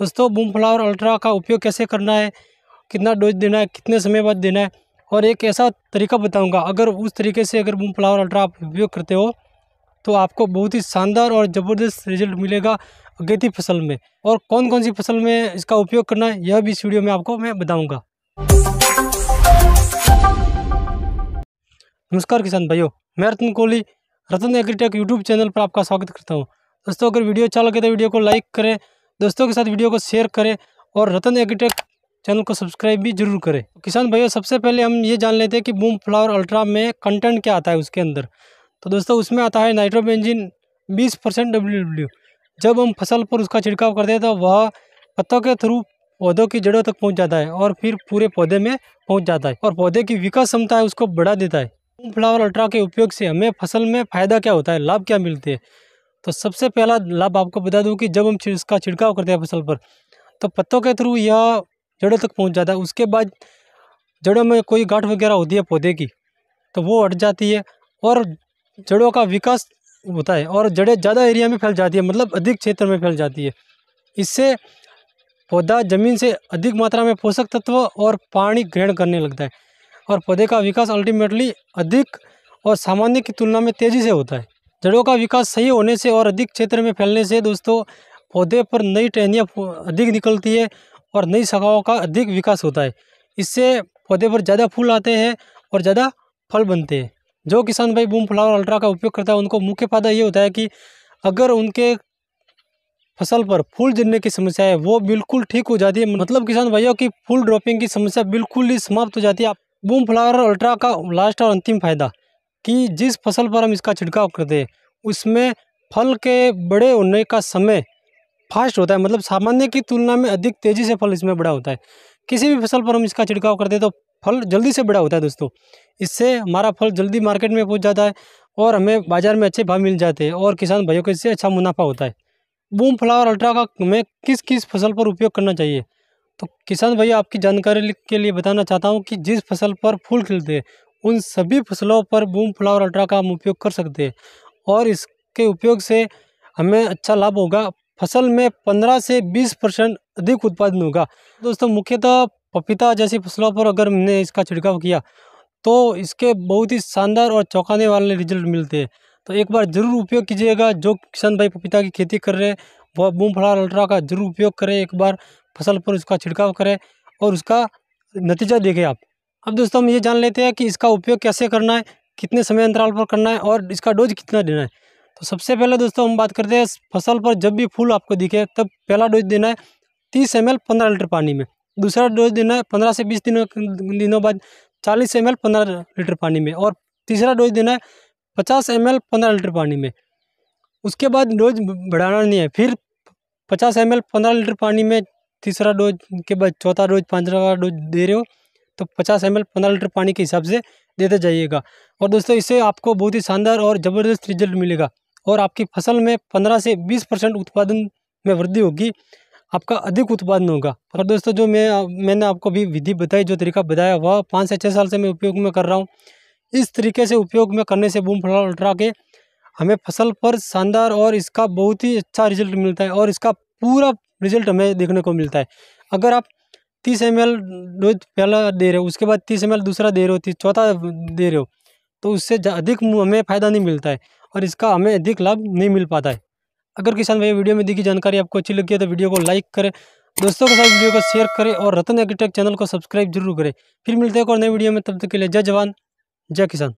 दोस्तों boom Flower Ultra का उपयोग कैसे करना है कितना डोज देना है कितने समय बाद देना है और एक ऐसा तरीका बताऊंगा अगर उस तरीके से अगर बूम फ्लावर अल्ट्रा आप उपयोग करते हो तो आपको बहुत ही शानदार और ज़बरदस्त रिजल्ट मिलेगा अगेती फसल में और कौन कौन सी फसल में इसका उपयोग करना है यह भी इस वीडियो में आपको मैं बताऊँगा नमस्कार किसान भाइयों मैं Ratan Kohli Ratan Agritech YouTube channel पर आपका स्वागत करता हूँ दोस्तों अगर वीडियो अच्छा लगे तो वीडियो को लाइक करें दोस्तों के साथ वीडियो को शेयर करें और रतन एग्रीटेक चैनल को सब्सक्राइब भी जरूर करें किसान भाइयों सबसे पहले हम ये जान लेते हैं कि बूम फ्लावर अल्ट्रा में कंटेंट क्या आता है उसके अंदर तो दोस्तों उसमें आता है नाइट्रोबेंजिन बीस परसेंट डब्ल्यू जब हम फसल पर उसका छिड़काव करते हैं तो वह पत्तों के थ्रू पौधों की जड़ों तक पहुँच जाता है और फिर पूरे पौधे में पहुँच जाता है और पौधे की विकास क्षमता है उसको बढ़ा देता है बूम फ्लावर अल्ट्रा के उपयोग से हमें फसल में फ़ायदा क्या होता है लाभ क्या मिलते हैं तो सबसे पहला लाभ आपको बता दूं कि जब हम इसका छिड़काव करते हैं फसल पर तो पत्तों के थ्रू यह जड़ों तक पहुंच जाता है उसके बाद जड़ों में कोई गांठ वगैरह होती है पौधे की तो वो हट जाती है और जड़ों का विकास होता है और जड़ें ज़्यादा एरिया में फैल जाती है मतलब अधिक क्षेत्र में फैल जाती है इससे पौधा ज़मीन से अधिक मात्रा में पोषक तत्व और पानी ग्रहण करने लगता है और पौधे का विकास अल्टीमेटली अधिक और सामान्य की तुलना में तेज़ी से होता है जड़ों का विकास सही होने से और अधिक क्षेत्र में फैलने से दोस्तों पौधे पर नई टहनियाँ अधिक निकलती है और नई शाखाओं का अधिक विकास होता है इससे पौधे पर ज़्यादा फूल आते हैं और ज़्यादा फल बनते हैं जो किसान भाई बूम फ्लावर अल्ट्रा का उपयोग करता है उनको मुख्य फायदा ये होता है कि अगर उनके फसल पर फूल गिरने की समस्या है वो बिल्कुल ठीक हो जाती है मतलब किसान भाइयों की फूल ड्रॉपिंग की समस्या बिल्कुल ही समाप्त हो जाती है बूम फ्लावर अल्ट्रा का लास्ट और अंतिम फायदा कि जिस फसल पर हम इसका छिड़काव करते हैं उसमें फल के बड़े होने का समय फास्ट होता है मतलब सामान्य की तुलना में अधिक तेज़ी से फल इसमें बड़ा होता है किसी भी फसल पर हम इसका छिड़काव करते हैं तो फल जल्दी से बड़ा होता है दोस्तों इससे हमारा फल जल्दी मार्केट में पहुँच जाता है और हमें बाज़ार में अच्छे भाव मिल जाते हैं और किसान भाइयों को इससे अच्छा मुनाफा होता है बूम फ्लावर अल्ट्रा का हमें किस किस फसल पर उपयोग करना चाहिए तो किसान भाई आपकी जानकारी के लिए बताना चाहता हूँ कि जिस फसल पर फूल खिलते हैं उन सभी फसलों पर बूम फ्लावर अल्ट्रा का हम उपयोग कर सकते हैं और इसके उपयोग से हमें अच्छा लाभ होगा फसल में 15 से 20 परसेंट अधिक उत्पादन होगा दोस्तों मुख्यतः पपीता जैसी फसलों पर अगर हमने इसका छिड़काव किया तो इसके बहुत ही शानदार और चौंकाने वाले रिजल्ट मिलते हैं तो एक बार ज़रूर उपयोग कीजिएगा जो किसान भाई पपीता की खेती कर रहे हैं वह बूम फ्लावर अल्ट्रा का ज़रूर उपयोग करें एक बार फसल पर उसका छिड़काव करें और उसका नतीजा देखें आप अब दोस्तों हम ये जान लेते हैं कि इसका उपयोग कैसे करना है कितने समय अंतराल पर करना है और इसका डोज कितना देना है तो सबसे पहले दोस्तों हम बात करते हैं फसल पर जब भी फूल आपको दिखे तब पहला डोज देना है तीस एम एल पंद्रह लीटर पानी में दूसरा डोज देना है पंद्रह से बीस दिनों दिनों बाद चालीस एम एल पंद्रह लीटर पानी में और तीसरा डोज देना है पचास एम एल पंद्रह लीटर पानी में उसके बाद डोज बढ़ाना नहीं है फिर पचास एम एल पंद्रह लीटर पानी में तीसरा डोज के बाद चौथा डोज पाँचवा डोज दे रहे हो तो पचास एम एल पंद्रह लीटर पानी के हिसाब से देते जाइएगा और दोस्तों इससे आपको बहुत ही शानदार और ज़बरदस्त रिजल्ट मिलेगा और आपकी फसल में पंद्रह से बीस परसेंट उत्पादन में वृद्धि होगी आपका अधिक उत्पादन होगा और दोस्तों जो मैं मैंने आपको अभी विधि बताई जो तरीका बताया वह पाँच से छः साल से मैं उपयोग में कर रहा हूँ इस तरीके से उपयोग में करने से बूम फला उल्टा के हमें फसल पर शानदार और इसका बहुत ही अच्छा रिजल्ट मिलता है और इसका पूरा रिजल्ट हमें देखने को मिलता है अगर आप तीस एम एल डोज पहला दे रहे हो उसके बाद तीस एम एल दूसरा दे रहे हो तीस चौथा दे रहे हो तो उससे अधिक हमें फ़ायदा नहीं मिलता है और इसका हमें अधिक लाभ नहीं मिल पाता है अगर किसान भाई वीडियो में दी गई जानकारी आपको अच्छी लगी है तो वीडियो को लाइक करें दोस्तों के साथ वीडियो को शेयर करें और रतन एग्रीटेक चैनल को सब्सक्राइब जरूर करें फिर मिलते हैं एक और नए वीडियो में तब तक के लिए जय जवान जय किसान